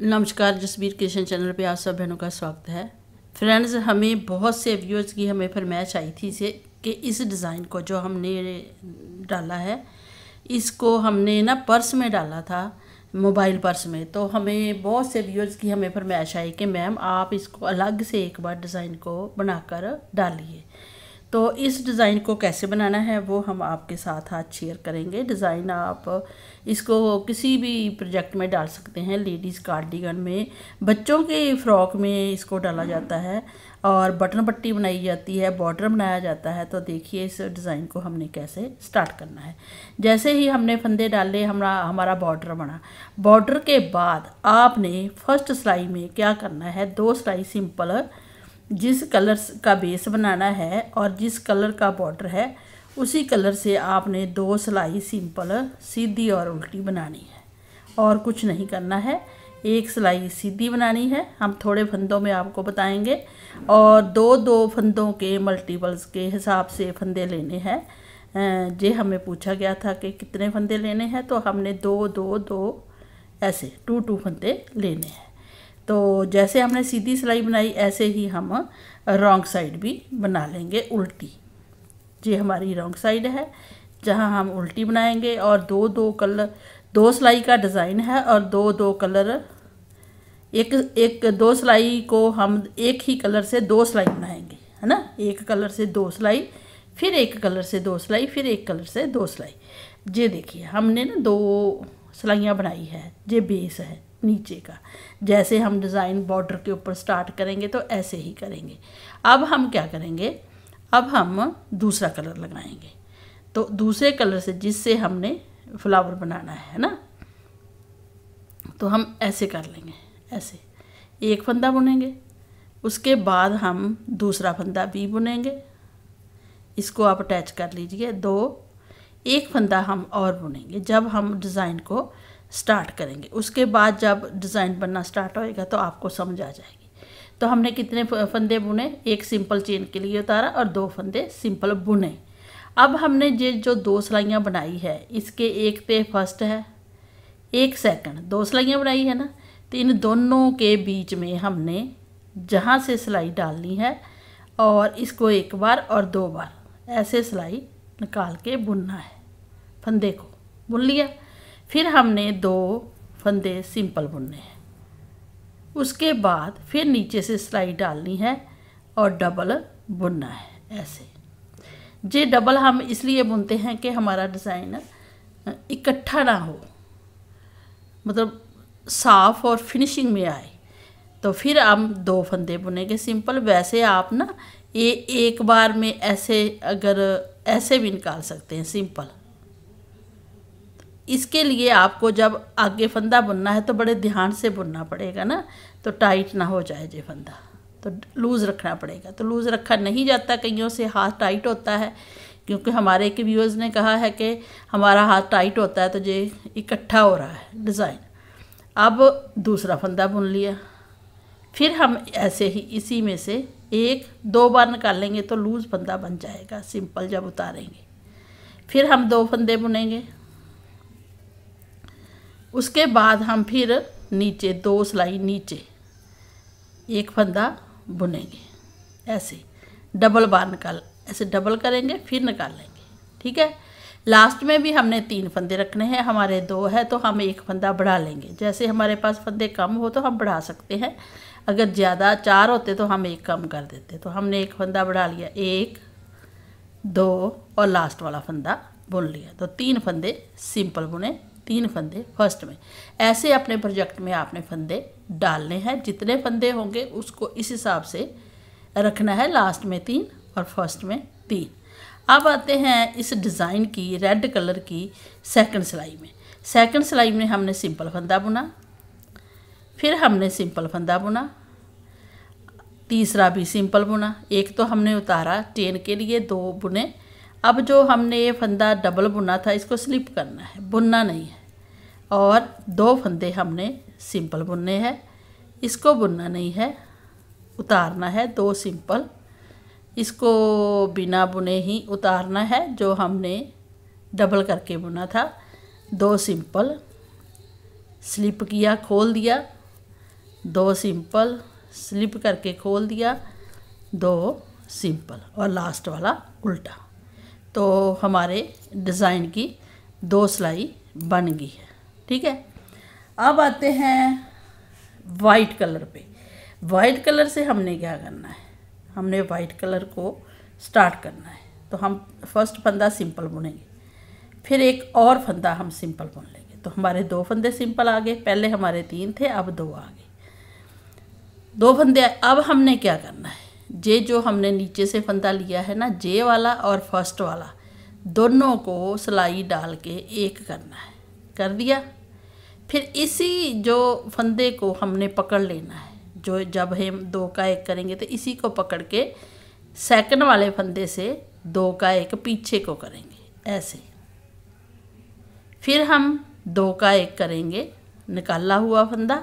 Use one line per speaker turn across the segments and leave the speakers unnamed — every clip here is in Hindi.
नमस्कार जसबीर किशन चैनल पे आप सब बहनों का स्वागत है फ्रेंड्स हमें बहुत से व्यूअर्स की हमें फरमाइश आई थी इसे कि इस डिज़ाइन को जो हमने डाला है इसको हमने ना पर्स में डाला था मोबाइल पर्स में तो हमें बहुत से व्यूअर्स की हमें फरमाइश आई कि मैम आप इसको अलग से एक बार डिज़ाइन को बनाकर डालिए तो इस डिज़ाइन को कैसे बनाना है वो हम आपके साथ आज शेयर करेंगे डिज़ाइन आप इसको किसी भी प्रोजेक्ट में डाल सकते हैं लेडीज़ कार्डिगन में बच्चों के फ्रॉक में इसको डाला जाता है और बटन पट्टी बनाई जाती है बॉर्डर बनाया जाता है तो देखिए इस डिज़ाइन को हमने कैसे स्टार्ट करना है जैसे ही हमने फंदे डाले हमारा हमारा बॉर्डर बना बॉर्डर के बाद आपने फर्स्ट सिलाई में क्या करना है दो सिलाई सिंपल जिस कलर का बेस बनाना है और जिस कलर का बॉर्डर है उसी कलर से आपने दो सिलाई सिंपल सीधी और उल्टी बनानी है और कुछ नहीं करना है एक सिलाई सीधी बनानी है हम थोड़े फंदों में आपको बताएंगे और दो दो फंदों के मल्टीपल्स के हिसाब से फंदे लेने हैं जे हमें पूछा गया था कि कितने फंदे लेने हैं तो हमने दो दो दो ऐसे टू टू फंदे लेने हैं तो जैसे हमने सीधी सिलाई बनाई ऐसे ही हम रॉन्ग साइड भी बना लेंगे उल्टी ये हमारी रॉन्ग साइड है जहाँ हम उल्टी बनाएंगे और दो दो कलर दो सिलाई का डिज़ाइन है और दो दो कलर एक एक दो सिलाई को हम एक ही कलर से दो सिलाई बनाएंगे है ना एक कलर से दो सिलाई फिर एक कलर से दो सिलाई फिर एक कलर से दो सिलाई ये देखिए हमने ना दो सिलाइयाँ बनाई है ये बेस है नीचे का जैसे हम डिज़ाइन बॉर्डर के ऊपर स्टार्ट करेंगे तो ऐसे ही करेंगे अब हम क्या करेंगे अब हम दूसरा कलर लगाएंगे तो दूसरे कलर से जिससे हमने फ्लावर बनाना है ना तो हम ऐसे कर लेंगे ऐसे एक फंदा बुनेंगे उसके बाद हम दूसरा फंदा भी बुनेंगे इसको आप अटैच कर लीजिए दो एक फंदा हम और बुनेंगे जब हम डिज़ाइन को स्टार्ट करेंगे उसके बाद जब डिज़ाइन बनना स्टार्ट होएगा तो आपको समझ आ जाएगी तो हमने कितने फंदे बुने एक सिंपल चेन के लिए उतारा और दो फंदे सिंपल बुने अब हमने ये जो दो सिलाइयाँ बनाई है इसके एक पे फर्स्ट है एक सेकंड दो सिलाइयाँ बनाई है ना तो इन दोनों के बीच में हमने जहाँ से सिलाई डालनी है और इसको एक बार और दो बार ऐसे सिलाई निकाल के बुनना है फंदे को बुन लिया फिर हमने दो फंदे सिंपल बुनने हैं उसके बाद फिर नीचे से सिलाई डालनी है और डबल बुनना है ऐसे जे डबल हम इसलिए बुनते हैं कि हमारा डिज़ाइन इकट्ठा ना हो मतलब साफ और फिनिशिंग में आए तो फिर हम दो फंदे बुनेंगे सिंपल वैसे आप ना ये एक बार में ऐसे अगर ऐसे भी निकाल सकते हैं सिंपल इसके लिए आपको जब आगे फंदा बुनना है तो बड़े ध्यान से बुनना पड़ेगा ना तो टाइट ना हो जाए ये फंदा तो लूज़ रखना पड़ेगा तो लूज़ रखा नहीं जाता कईयों से हाथ टाइट होता है क्योंकि हमारे एक व्यूअर्स ने कहा है कि हमारा हाथ टाइट होता है तो ये इकट्ठा हो रहा है डिज़ाइन अब दूसरा फंदा बुन लिया फिर हम ऐसे ही इसी में से एक दो बार निकालेंगे तो लूज़ फंदा बन जाएगा सिंपल जब उतारेंगे फिर हम दो फंदे बुनेंगे उसके बाद हम फिर नीचे दो सिलाई नीचे एक फंदा बुनेंगे ऐसे डबल बार निकाल ऐसे डबल करेंगे फिर निकाल लेंगे ठीक है लास्ट में भी हमने तीन फंदे रखने हैं हमारे दो है तो हम एक फंदा बढ़ा लेंगे जैसे हमारे पास फंदे कम हो तो हम बढ़ा सकते हैं अगर ज़्यादा चार होते तो हम एक कम कर देते तो हमने एक फंदा बढ़ा लिया एक दो और लास्ट वाला फंदा बुन लिया तो तीन फंदे सिंपल बुने तीन फंदे फर्स्ट में ऐसे अपने प्रोजेक्ट में आपने फंदे डालने हैं जितने फंदे होंगे उसको इस हिसाब से रखना है लास्ट में तीन और फर्स्ट में तीन अब आते हैं इस डिज़ाइन की रेड कलर की सेकंड सिलाई में सेकंड सिलाई में हमने सिंपल फंदा बुना फिर हमने सिंपल फंदा बुना तीसरा भी सिंपल बुना एक तो हमने उतारा टेन के लिए दो बुने अब जो हमने ये फंदा डबल बुना था इसको स्लिप करना है बुनना नहीं है और दो फंदे हमने सिंपल बुनने हैं इसको बुनना नहीं है उतारना है दो सिंपल इसको बिना बुने ही उतारना है जो हमने डबल करके बुना था दो सिंपल स्लिप किया खोल दिया दो सिंपल स्लिप करके खोल दिया दो सिंपल और लास्ट वाला उल्टा तो हमारे डिज़ाइन की दो सिलाई बन गई है ठीक है अब आते हैं वाइट कलर पे वाइट कलर से हमने क्या करना है हमने वाइट कलर को स्टार्ट करना है तो हम फर्स्ट फंदा सिंपल बुनेंगे फिर एक और फंदा हम सिंपल बुन लेंगे तो हमारे दो फंदे सिंपल आ गए पहले हमारे तीन थे अब दो आ गए दो फंदे अब हमने क्या करना है जे जो हमने नीचे से फंदा लिया है ना जे वाला और फर्स्ट वाला दोनों को सिलाई डाल के एक करना है कर दिया फिर इसी जो फंदे को हमने पकड़ लेना है जो जब हम दो का एक करेंगे तो इसी को पकड़ के सेकंड वाले फंदे से दो का एक पीछे को करेंगे ऐसे फिर हम दो का एक करेंगे निकाला हुआ फंदा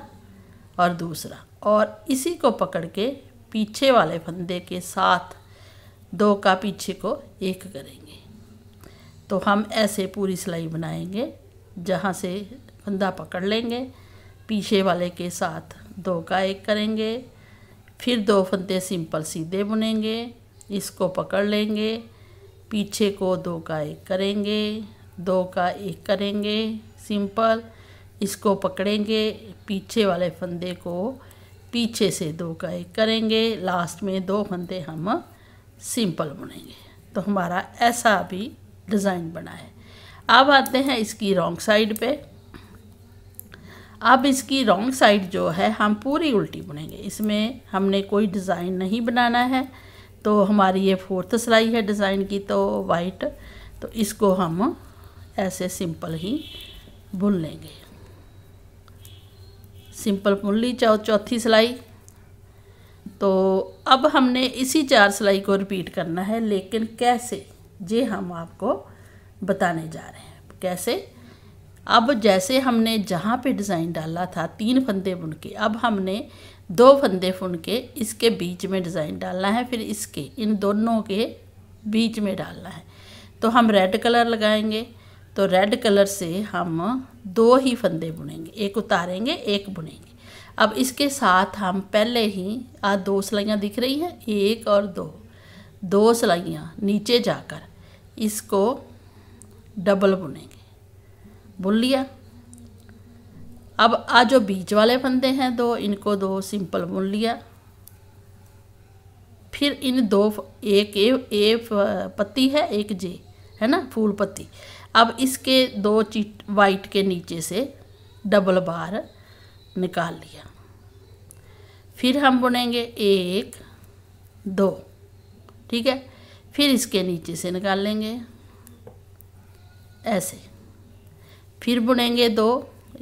और दूसरा और इसी को पकड़ के पीछे वाले फंदे के साथ दो का पीछे को एक करेंगे तो हम ऐसे पूरी सिलाई बनाएंगे जहाँ से फंदा पकड़ लेंगे पीछे वाले के साथ दो का एक करेंगे फिर दो फंदे सिंपल सीधे बुनेंगे इसको पकड़ लेंगे पीछे को दो का एक करेंगे दो का एक करेंगे सिंपल इसको पकड़ेंगे पीछे वाले फंदे को पीछे से दो का एक करेंगे लास्ट में दो फंदे हम सिंपल बुनेंगे तो हमारा ऐसा भी डिज़ाइन बना है अब आते हैं इसकी रॉन्ग साइड पे अब इसकी रॉन्ग साइड जो है हम पूरी उल्टी बुनेंगे इसमें हमने कोई डिज़ाइन नहीं बनाना है तो हमारी ये फोर्थ सिलाई है डिज़ाइन की तो वाइट तो इसको हम ऐसे सिंपल ही बुन लेंगे सिंपल बुन ली चाहो चौथी सिलाई तो अब हमने इसी चार सिलाई को रिपीट करना है लेकिन कैसे ये हम आपको बताने जा रहे हैं कैसे अब जैसे हमने जहाँ पे डिज़ाइन डाला था तीन फंदे बुन के अब हमने दो फंदे बुन के इसके बीच में डिज़ाइन डालना है फिर इसके इन दोनों के बीच में डालना है तो हम रेड कलर लगाएंगे तो रेड कलर से हम दो ही फंदे बुनेंगे एक उतारेंगे एक बुनेंगे अब इसके साथ हम पहले ही आ दो सिलाइयाँ दिख रही हैं एक और दो दो सिलाइयाँ नीचे जाकर इसको डबल बुनेंगे बुन लिया अब आ जो बीच वाले फंदे हैं दो इनको दो सिंपल बुन लिया फिर इन दो एक ए, ए पत्ती है एक जे है ना फूल पत्ती अब इसके दो चीट वाइट के नीचे से डबल बार निकाल लिया फिर हम बुनेंगे एक दो ठीक है फिर इसके नीचे से निकाल लेंगे ऐसे फिर बुनेंगे दो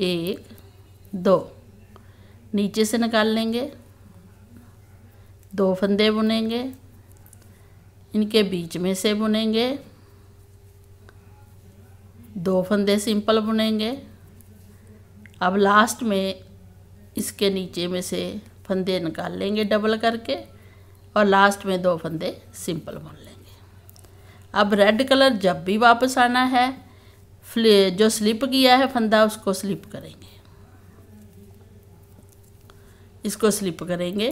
एक दो नीचे से निकाल लेंगे दो फंदे बुनेंगे इनके बीच में से बुनेंगे दो फंदे सिंपल बुनेंगे अब लास्ट में इसके नीचे में से फंदे निकाल लेंगे डबल करके और लास्ट में दो फंदे सिंपल बुन लेंगे अब रेड कलर जब भी वापस आना है जो स्लिप किया है फंदा उसको स्लिप करेंगे इसको स्लिप करेंगे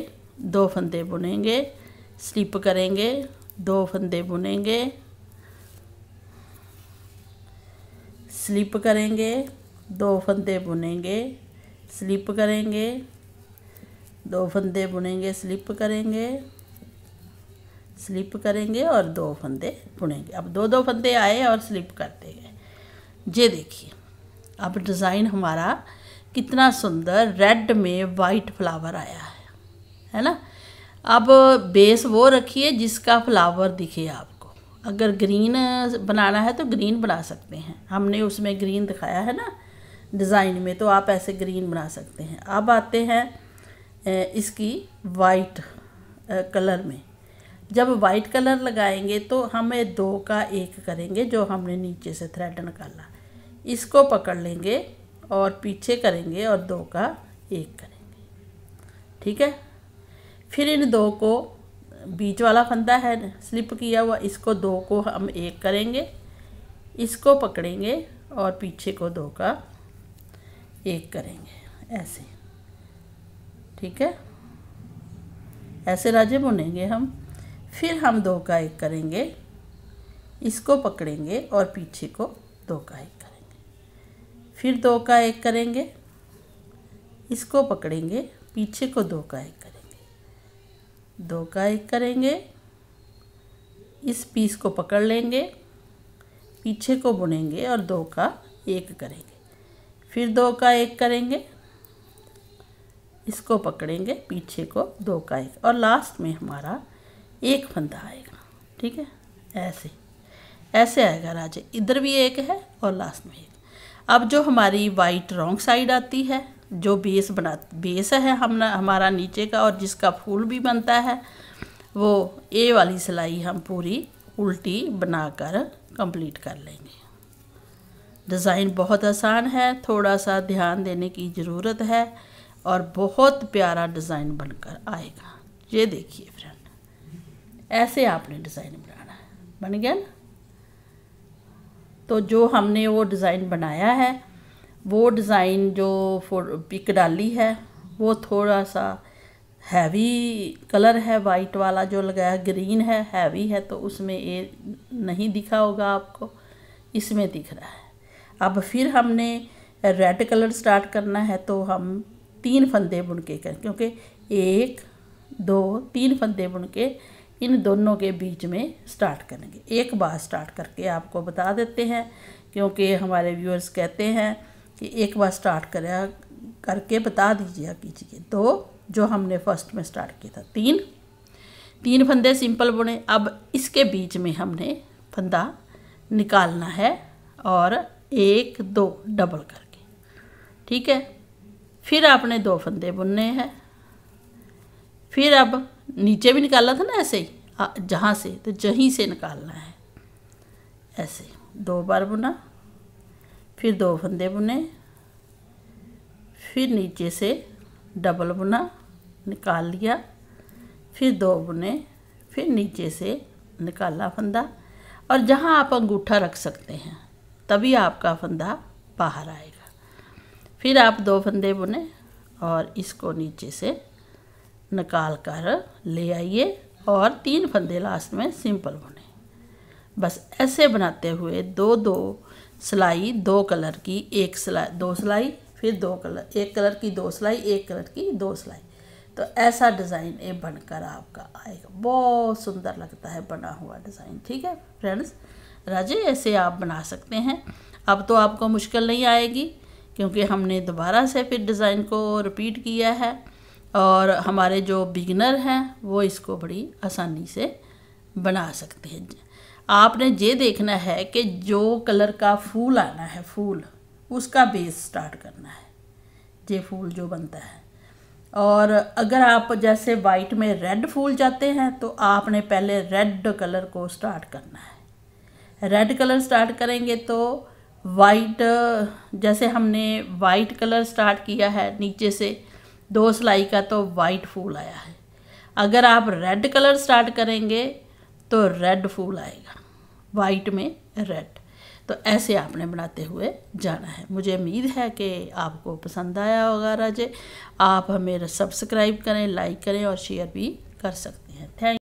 दो फंदे बुनेंगे स्लिप करेंगे दो फंदे बुनेंगे स्लिप करेंगे दो फंदे बुनेंगे स्लिप करेंगे दो फंदे बुनेंगे स्लिप करेंगे स्लिप करेंगे और दो फंदे बुनेंगे अब दो दो फंदे आए और स्लिप करते गए ये देखिए अब डिज़ाइन हमारा कितना सुंदर रेड में वाइट फ्लावर आया है है ना अब बेस वो रखिए जिसका फ्लावर दिखे आपको अगर ग्रीन बनाना है तो ग्रीन बना सकते हैं हमने उसमें ग्रीन दिखाया है ना डिज़ाइन में तो आप ऐसे ग्रीन बना सकते हैं अब आते हैं इसकी वाइट कलर में जब वाइट कलर लगाएंगे तो हमें दो का एक करेंगे जो हमने नीचे से थ्रेड निकाला इसको पकड़ लेंगे और पीछे करेंगे और दो का एक करेंगे ठीक है फिर इन दो को बीच वाला फंदा है स्लिप किया हुआ इसको दो को हम एक करेंगे इसको पकड़ेंगे और पीछे को दो का एक करेंगे ऐसे ठीक है ऐसे राजे बुनेंगे हम फिर हम दो का एक करेंगे इसको पकड़ेंगे और पीछे को दो का एक फिर दो का एक करेंगे इसको पकड़ेंगे पीछे को दो का एक करेंगे दो का एक करेंगे इस पीस को पकड़ लेंगे पीछे को बुनेंगे और दो का एक करेंगे फिर दो का एक करेंगे इसको पकड़ेंगे पीछे को दो का एक और लास्ट में हमारा एक फंदा आएगा ठीक है ऐसे ऐसे आएगा राजे इधर भी एक है और लास्ट में एक अब जो हमारी वाइट रॉन्ग साइड आती है जो बेस बना बेस है हम हमारा नीचे का और जिसका फूल भी बनता है वो ए वाली सिलाई हम पूरी उल्टी बनाकर कंप्लीट कर लेंगे डिज़ाइन बहुत आसान है थोड़ा सा ध्यान देने की ज़रूरत है और बहुत प्यारा डिज़ाइन बनकर आएगा ये देखिए फ्रेंड ऐसे आपने डिज़ाइन बनाना है बन गया ना तो जो हमने वो डिज़ाइन बनाया है वो डिज़ाइन जो फोर पिक डाली है वो थोड़ा सा हैवी कलर है वाइट वाला जो लगाया ग्रीन है हैवी है तो उसमें ये नहीं दिखा होगा आपको इसमें दिख रहा है अब फिर हमने रेड कलर स्टार्ट करना है तो हम तीन फंदे बुन के कर क्योंकि एक दो तीन फंदे बुन के इन दोनों के बीच में स्टार्ट करेंगे एक बार स्टार्ट करके आपको बता देते हैं क्योंकि हमारे व्यूअर्स कहते हैं कि एक बार स्टार्ट करा करके बता दीजिए कीजिए तो जो हमने फर्स्ट में स्टार्ट किया था तीन तीन फंदे सिंपल बुने अब इसके बीच में हमने फंदा निकालना है और एक दो डबल करके ठीक है फिर आपने दो फंदे बुनने हैं फिर अब नीचे भी निकालना था ना ऐसे ही जहाँ से तो जहीं से निकालना है ऐसे दो बार बुना फिर दो फंदे बुने फिर नीचे से डबल बुना निकाल लिया फिर दो बुने फिर नीचे से निकाला फंदा और जहाँ आप अंगूठा रख सकते हैं तभी आपका फंदा बाहर आएगा फिर आप दो फंदे बुने और इसको नीचे से निकाल कर ले आइए और तीन फंदे लास्ट में सिंपल बुने बस ऐसे बनाते हुए दो दो सिलाई दो कलर की एक सिलाई दो सिलाई फिर दो कलर एक कलर की दो सिलाई एक कलर की दो सिलाई तो ऐसा डिज़ाइन ये बनकर आपका आएगा बहुत सुंदर लगता है बना हुआ डिज़ाइन ठीक है फ्रेंड्स राजे ऐसे आप बना सकते हैं अब तो आपको मुश्किल नहीं आएगी क्योंकि हमने दोबारा से फिर डिज़ाइन को रिपीट किया है और हमारे जो बिगनर हैं वो इसको बड़ी आसानी से बना सकते हैं आपने ये देखना है कि जो कलर का फूल आना है फूल उसका बेस स्टार्ट करना है ये फूल जो बनता है और अगर आप जैसे वाइट में रेड फूल जाते हैं तो आपने पहले रेड कलर को स्टार्ट करना है रेड कलर स्टार्ट करेंगे तो वाइट जैसे हमने वाइट कलर स्टार्ट किया है नीचे से दो सिलाई का तो वाइट फूल आया है अगर आप रेड कलर स्टार्ट करेंगे तो रेड फूल आएगा वाइट में रेड तो ऐसे आपने बनाते हुए जाना है मुझे उम्मीद है कि आपको पसंद आया होगा राजे आप हमें सब्सक्राइब करें लाइक करें और शेयर भी कर सकते हैं थैंक